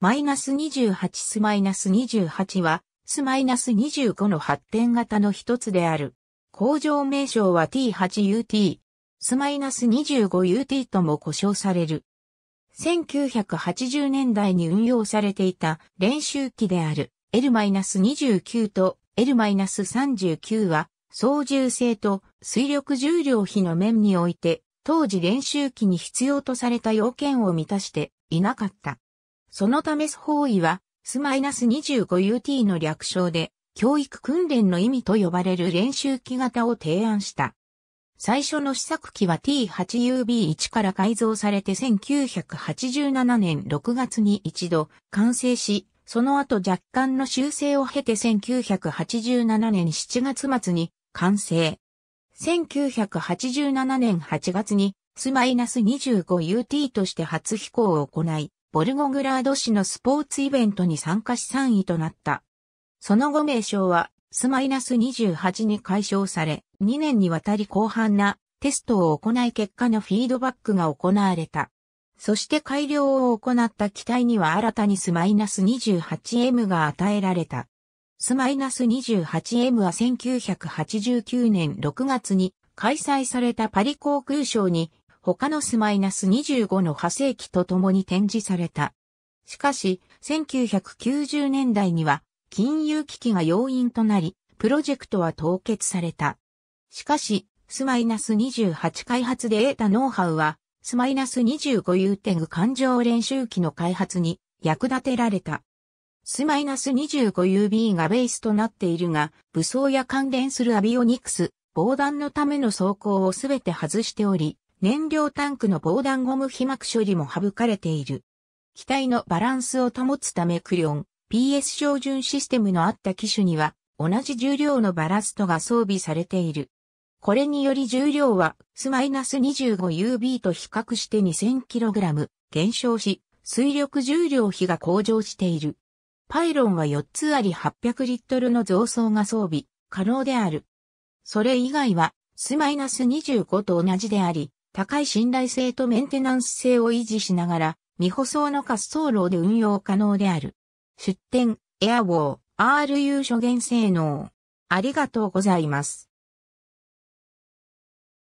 マイナス28スマイナス28は、スマイナス25の発展型の一つである。工場名称は T8UT、スマイナス 25UT とも呼称される。1980年代に運用されていた練習機である L-29 と L-39 は操縦性と水力重量比の面において当時練習機に必要とされた要件を満たしていなかった。そのためス方位は、S-25UT の略称で、教育訓練の意味と呼ばれる練習機型を提案した。最初の試作機は T8UB1 から改造されて1987年6月に一度完成し、その後若干の修正を経て1987年7月末に完成。1987年8月に S-25UT として初飛行を行い、ボルゴグラード市のスポーツイベントに参加し3位となった。その後名称は、スマイナス28に解消され、2年にわたり広範なテストを行い結果のフィードバックが行われた。そして改良を行った機体には新たにスマイナス 28M が与えられた。スマイナス 28M は1989年6月に開催されたパリ航空ショーに他のス -25 の派生機と共に展示された。しかし、1990年代には金融危機が要因となり、プロジェクトは凍結された。しかし、ス -28 開発で得たノウハウは、ス -25 ユーテグ環状練習機の開発に役立てられた。ス -25UB がベースとなっているが、武装や関連するアビオニクス、防弾のための装甲をすべて外しており、燃料タンクの防弾ゴム被膜処理も省かれている。機体のバランスを保つためクリオン PS 標準システムのあった機種には同じ重量のバラストが装備されている。これにより重量はス -25UB と比較して 2000kg 減少し、水力重量比が向上している。パイロンは4つあり800リットルの増装が装備可能である。それ以外はス -25 と同じであり、高い信頼性とメンテナンス性を維持しながら、未舗装の滑走路で運用可能である。出展、エアウォー、RU 諸元性能。ありがとうございます。